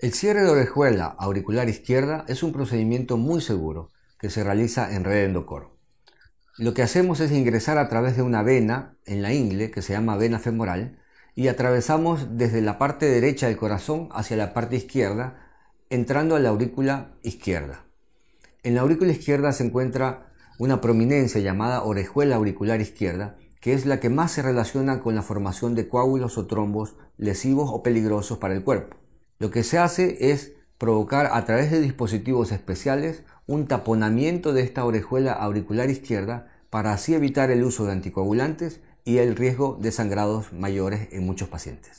El cierre de orejuela auricular izquierda es un procedimiento muy seguro que se realiza en red endocoro. Lo que hacemos es ingresar a través de una vena en la ingle que se llama vena femoral y atravesamos desde la parte derecha del corazón hacia la parte izquierda, entrando a la aurícula izquierda. En la aurícula izquierda se encuentra una prominencia llamada orejuela auricular izquierda, que es la que más se relaciona con la formación de coágulos o trombos lesivos o peligrosos para el cuerpo. Lo que se hace es provocar a través de dispositivos especiales un taponamiento de esta orejuela auricular izquierda para así evitar el uso de anticoagulantes y el riesgo de sangrados mayores en muchos pacientes.